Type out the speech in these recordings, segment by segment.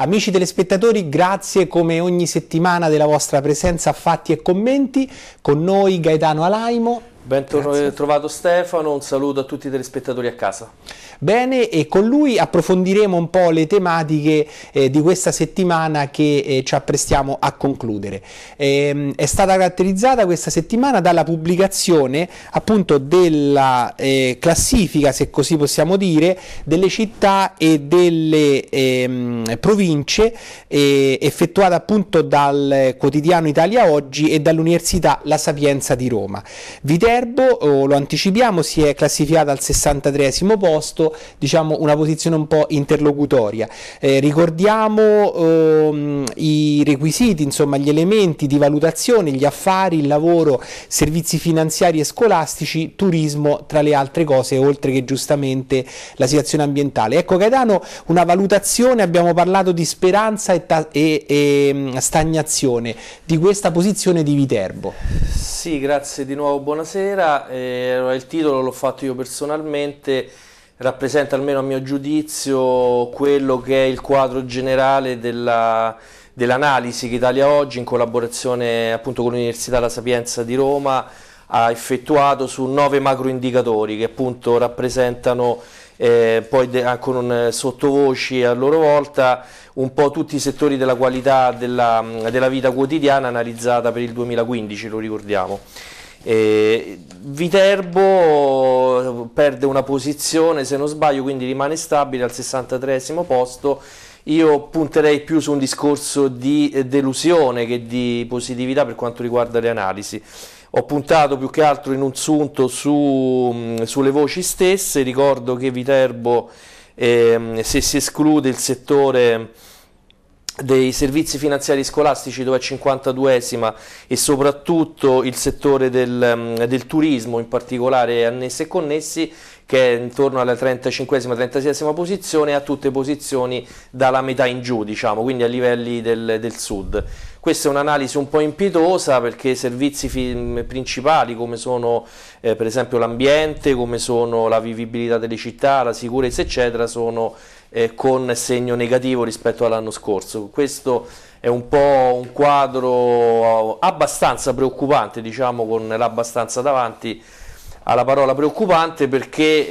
Amici telespettatori, grazie come ogni settimana della vostra presenza a fatti e commenti. Con noi Gaetano Alaimo Ben trovato Stefano, un saluto a tutti i telespettatori a casa. Bene, e con lui approfondiremo un po' le tematiche eh, di questa settimana che eh, ci apprestiamo a concludere. Eh, è stata caratterizzata questa settimana dalla pubblicazione appunto della eh, classifica, se così possiamo dire, delle città e delle ehm, province eh, effettuata appunto dal eh, quotidiano Italia Oggi e dall'Università La Sapienza di Roma. Vi Viterbo Viterbo, oh, lo anticipiamo, si è classificata al 63 posto, diciamo una posizione un po' interlocutoria. Eh, ricordiamo ehm, i requisiti, insomma gli elementi di valutazione, gli affari, il lavoro, servizi finanziari e scolastici, turismo tra le altre cose, oltre che giustamente la situazione ambientale. Ecco Gaetano, una valutazione, abbiamo parlato di speranza e, e, e mm, stagnazione di questa posizione di Viterbo. Sì, grazie di nuovo, buonasera stasera, eh, il titolo l'ho fatto io personalmente, rappresenta almeno a mio giudizio quello che è il quadro generale dell'analisi che Italia Oggi, in collaborazione appunto con l'Università La Sapienza di Roma, ha effettuato su nove macroindicatori che appunto rappresentano eh, poi ah, con un sottovoci a loro volta un po' tutti i settori della qualità della, della vita quotidiana analizzata per il 2015, lo ricordiamo. E Viterbo perde una posizione se non sbaglio quindi rimane stabile al 63 posto io punterei più su un discorso di delusione che di positività per quanto riguarda le analisi ho puntato più che altro in un sunto su, mm, sulle voci stesse ricordo che Viterbo eh, se si esclude il settore dei servizi finanziari scolastici dove è 52esima e soprattutto il settore del, mm, del, turismo in particolare annessi e connessi che è intorno alla 35esima 36esima posizione a tutte posizioni dalla metà in giù diciamo quindi a livelli del, del sud questa è un'analisi un po' impietosa perché i servizi mm, principali come sono eh, per esempio l'ambiente come sono la vivibilità delle città la sicurezza eccetera sono eh, con segno negativo rispetto all'anno scorso. Questo è un po' un quadro eh, abbastanza preoccupante, diciamo con l'abbastanza davanti alla parola preoccupante perché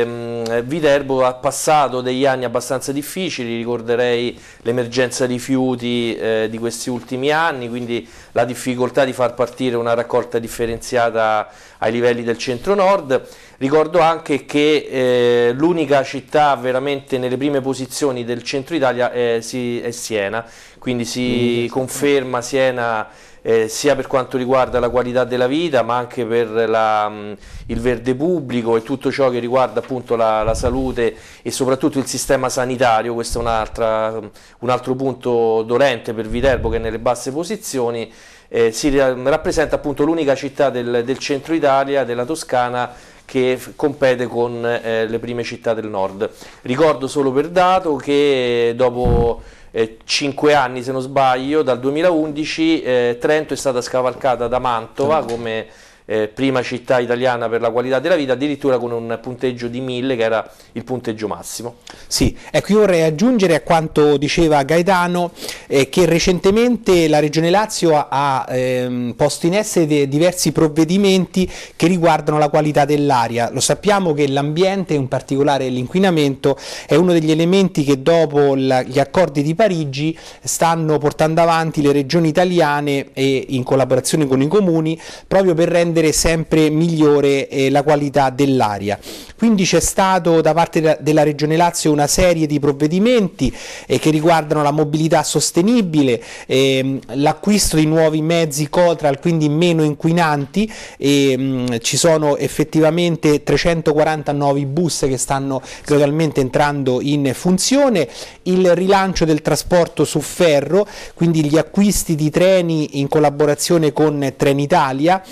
ehm, Viterbo ha passato degli anni abbastanza difficili, ricorderei l'emergenza rifiuti eh, di questi ultimi anni, quindi la difficoltà di far partire una raccolta differenziata ai livelli del centro-nord. Ricordo anche che eh, l'unica città veramente nelle prime posizioni del centro Italia è, si, è Siena, quindi si mm. conferma Siena eh, sia per quanto riguarda la qualità della vita ma anche per la, mh, mm, il verde pubblico e tutto ciò che riguarda appunto la, la salute e soprattutto il sistema sanitario, questo è un, mm, un altro punto dolente per Viterbo che è nelle basse posizioni eh, si rappresenta appunto l'unica città del, del, centro Italia, della Toscana, che compete con eh, le prime città del nord. Ricordo solo per dato che eh, dopo eh, 5 anni, se non sbaglio, dal 2011 eh, Trento è stata scavalcata da Mantova come eh, prima città italiana per la qualità della vita, addirittura con un punteggio di 1000 che era il punteggio massimo. Sì, ecco io vorrei aggiungere a quanto diceva Gaetano eh, che recentemente la Regione Lazio ha, ha ehm, posto in essere diversi provvedimenti che riguardano la qualità dell'aria. Lo sappiamo che l'ambiente, in particolare l'inquinamento, è uno degli elementi che dopo la, gli accordi di Parigi stanno portando avanti le regioni italiane e in collaborazione con i comuni proprio per rendere rendere sempre migliore eh, la qualità dell'aria. Quindi c'è stato da parte della Regione Lazio una serie di provvedimenti eh, che riguardano la mobilità sostenibile, ehm, l'acquisto di nuovi mezzi Cotral, quindi meno inquinanti, ehm, ci sono effettivamente 340 nuovi bus che stanno gradualmente entrando in funzione, il rilancio del trasporto su ferro, quindi gli acquisti di treni in collaborazione con Trenitalia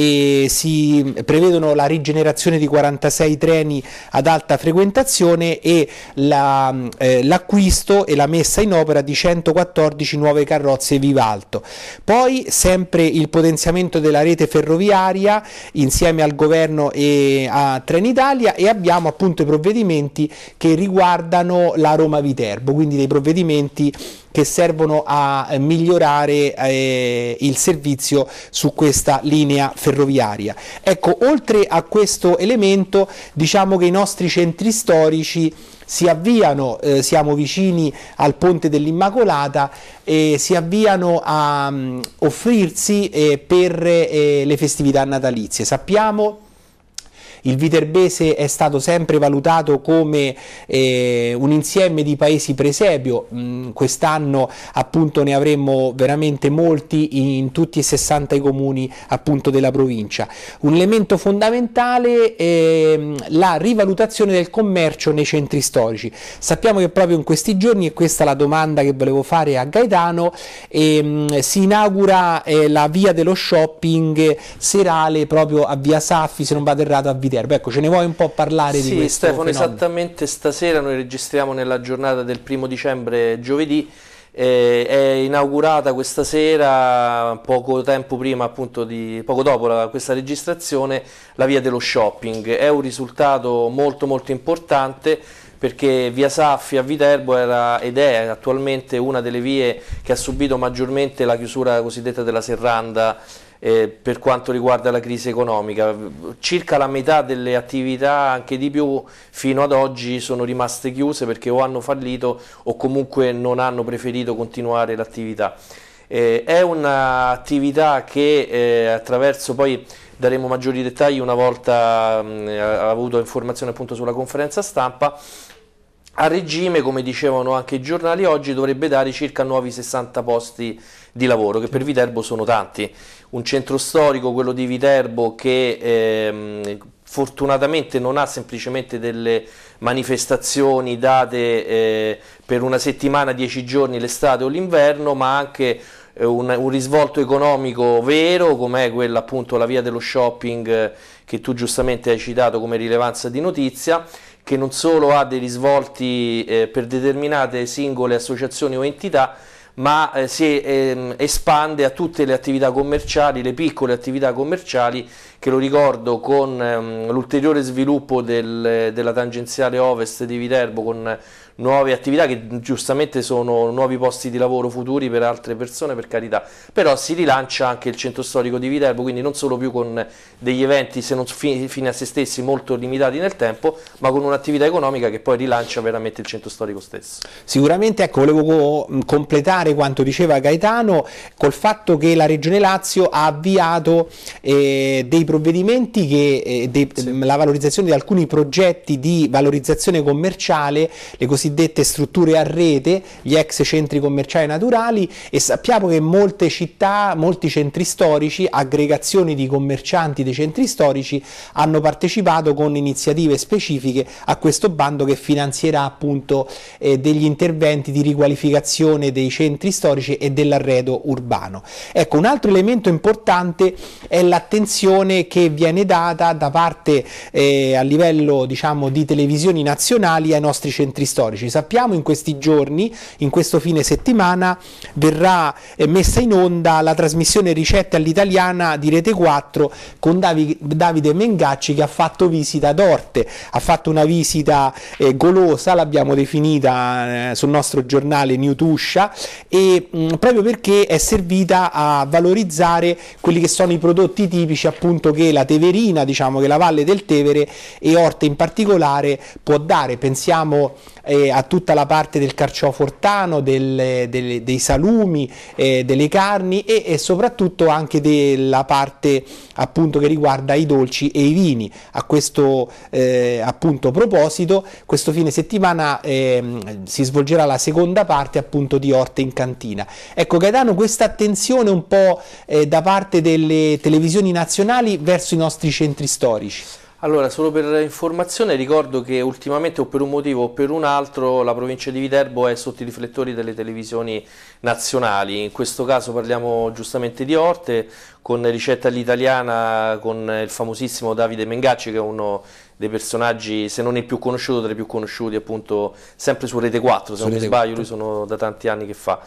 e si prevedono la rigenerazione di 46 treni ad alta frequentazione e l'acquisto la, eh, e la messa in opera di 114 nuove carrozze Vivalto. Poi sempre il potenziamento della rete ferroviaria insieme al governo e a Trenitalia e abbiamo appunto i provvedimenti che riguardano la Roma Viterbo, quindi dei provvedimenti che servono a eh, migliorare eh, il servizio su questa linea ferroviaria. Ecco, oltre a questo elemento, diciamo che i nostri centri storici si avviano, eh, siamo vicini al Ponte dell'Immacolata, eh, si avviano a um, offrirsi eh, per eh, le festività natalizie. Sappiamo il Viterbese è stato sempre valutato come eh, un insieme di paesi presepio, mm, quest'anno appunto ne avremmo veramente molti in tutti e 60 i comuni appunto della provincia. Un elemento fondamentale è ehm, la rivalutazione del commercio nei centri storici. Sappiamo che proprio in questi giorni, e questa è la domanda che volevo fare a Gaetano, ehm, si inaugura eh, la via dello shopping serale proprio a via Saffi, se non vado errato, a Viterbese Viterbo. Ecco, ce ne vuoi un po' parlare sì, di questo Stefano, fenomeno? esattamente stasera noi registriamo nella giornata del primo dicembre, giovedì, eh, è inaugurata questa sera, poco tempo prima, appunto, di, poco dopo la, questa registrazione, la via dello shopping. È un risultato molto molto importante perché via Saffi a Viterbo era ed è attualmente una delle vie che ha subito maggiormente la chiusura cosiddetta della serranda eh, per quanto riguarda la crisi economica. Circa la metà delle attività, anche di più, fino ad oggi sono rimaste chiuse perché o hanno fallito o comunque non hanno preferito continuare l'attività. Eh, è un'attività che eh, attraverso poi daremo maggiori dettagli una volta mh, mm, eh, avuto informazione appunto sulla conferenza stampa a regime, come dicevano anche i giornali oggi, dovrebbe dare circa nuovi 60 posti di lavoro, che per Viterbo sono tanti. Un centro storico, quello di Viterbo, che ehm, fortunatamente non ha semplicemente delle manifestazioni date eh, per una settimana, dieci giorni l'estate o l'inverno, ma anche eh, un, un, risvolto economico vero, com'è quella appunto la via dello shopping eh, che tu giustamente hai citato come rilevanza di notizia che non solo ha dei risvolti eh, per determinate singole associazioni o entità, ma eh, si ehm, espande a tutte le attività commerciali, le piccole attività commerciali, che lo ricordo con ehm, l'ulteriore sviluppo del, della tangenziale ovest di Viterbo, con nuove attività che giustamente sono nuovi posti di lavoro futuri per altre persone, per carità, però si rilancia anche il centro storico di Viterbo, quindi non solo più con degli eventi se non fine a se stessi molto limitati nel tempo, ma con un'attività economica che poi rilancia veramente il centro storico stesso. Sicuramente, ecco, volevo completare quanto diceva Gaetano col fatto che la Regione Lazio ha avviato eh, dei provvedimenti che eh, de, sì. la valorizzazione di alcuni progetti di valorizzazione commerciale, le cosiddette cosiddette strutture a rete, gli ex centri commerciali naturali e sappiamo che molte città, molti centri storici, aggregazioni di commercianti dei centri storici hanno partecipato con iniziative specifiche a questo bando che finanzierà appunto eh, degli interventi di riqualificazione dei centri storici e dell'arredo urbano. Ecco, un altro elemento importante è l'attenzione che viene data da parte eh, a livello diciamo di televisioni nazionali ai nostri centri storici veloci. Sappiamo in questi giorni, in questo fine settimana, verrà eh, messa in onda la trasmissione Ricette all'italiana di Rete 4 con Davide Mengacci che ha fatto visita ad Orte, ha fatto una visita eh, golosa, l'abbiamo definita eh, sul nostro giornale New Tuscia, e mh, mm, proprio perché è servita a valorizzare quelli che sono i prodotti tipici appunto che la Teverina, diciamo che la Valle del Tevere e Orte in particolare può dare. Pensiamo eh, eh, a tutta la parte del carciofo ortano, dei salumi, eh, delle carni e, e, soprattutto anche della parte appunto che riguarda i dolci e i vini. A questo eh, appunto proposito, questo fine settimana ehm, si svolgerà la seconda parte appunto di Orte in Cantina. Ecco Gaetano, questa attenzione un po' eh, da parte delle televisioni nazionali verso i nostri centri storici. Allora, solo per informazione ricordo che ultimamente o per un motivo o per un altro la provincia di Viterbo è sotto i riflettori delle televisioni nazionali, in questo caso parliamo giustamente di Orte con ricetta all'italiana con il famosissimo Davide Mengacci che è uno dei personaggi, se non il più conosciuto, tra i più conosciuti, appunto, sempre su Rete 4, se su non mi sbaglio, 4. lui sono da tanti anni che fa.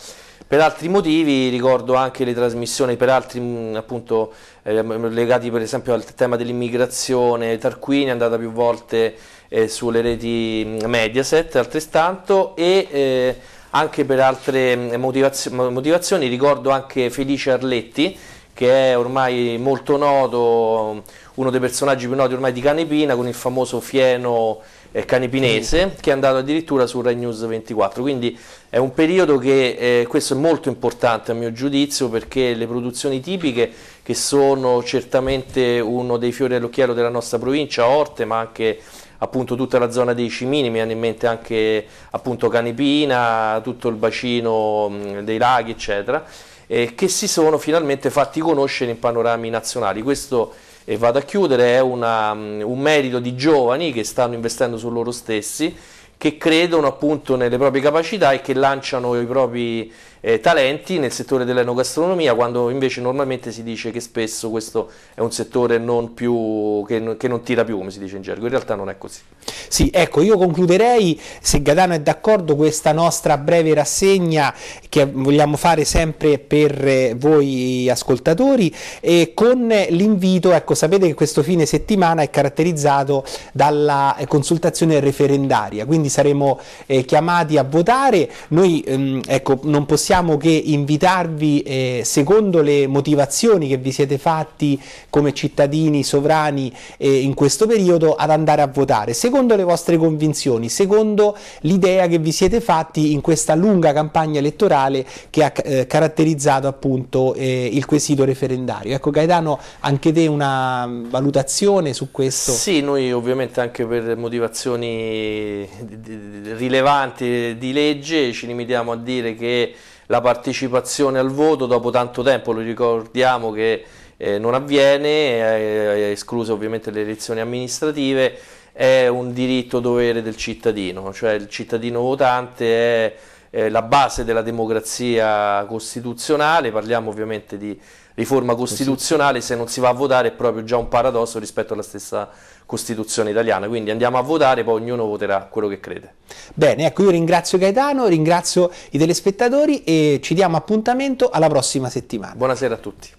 Per altri motivi ricordo anche le trasmissioni, per altri mm, appunto eh, legati per esempio al tema dell'immigrazione, Tarquini è andata più volte eh, sulle reti mm, Mediaset altrettanto e eh, anche per altre mm, motivazioni ricordo anche Felice Arletti che è ormai molto noto, uno dei personaggi più noti ormai di Canepina, con il famoso fieno eh, canepinese, mm. che è andato addirittura su Rai News 24. Quindi è un periodo che, eh, questo è molto importante a mio giudizio, perché le produzioni tipiche, che sono certamente uno dei fiori all'occhiello della nostra provincia, Orte, ma anche appunto tutta la zona dei Cimini, mi hanno in mente anche appunto Canepina, tutto il bacino mh, mm, dei laghi, eccetera, eh, che si sono finalmente fatti conoscere in panorami nazionali. Questo, e vado a chiudere, è una, mm, un merito di giovani che stanno investendo su loro stessi, che credono appunto nelle proprie capacità e che lanciano i propri eh, talenti nel settore dell'enogastronomia, quando invece normalmente si dice che spesso questo è un settore non più, che, che, non tira più, come si dice in gergo. In realtà non è così. Sì, ecco, io concluderei, se Gadano è d'accordo, questa nostra breve rassegna che vogliamo fare sempre per eh, voi ascoltatori e con l'invito, ecco, sapete che questo fine settimana è caratterizzato dalla eh, consultazione referendaria, quindi saremo eh, chiamati a votare. Noi ehm, ecco, non possiamo possiamo che invitarvi, eh, secondo le motivazioni che vi siete fatti come cittadini sovrani eh, in questo periodo, ad andare a votare, secondo le vostre convinzioni, secondo l'idea che vi siete fatti in questa lunga campagna elettorale che ha eh, caratterizzato appunto eh, il quesito referendario. Ecco Gaetano, anche te una valutazione su questo? Sì, noi ovviamente anche per motivazioni rilevanti di legge ci limitiamo a dire che la partecipazione al voto dopo tanto tempo, lo ricordiamo che eh, non avviene, eh, escluse ovviamente le elezioni amministrative, è un diritto dovere del cittadino, cioè il cittadino votante è eh, la base della democrazia costituzionale, parliamo ovviamente di riforma costituzionale, se non si va a votare è proprio già un paradosso rispetto alla stessa Costituzione italiana, quindi andiamo a votare, poi ognuno voterà quello che crede. Bene, ecco io ringrazio Gaetano, ringrazio i telespettatori e ci diamo appuntamento alla prossima settimana. Buonasera a tutti.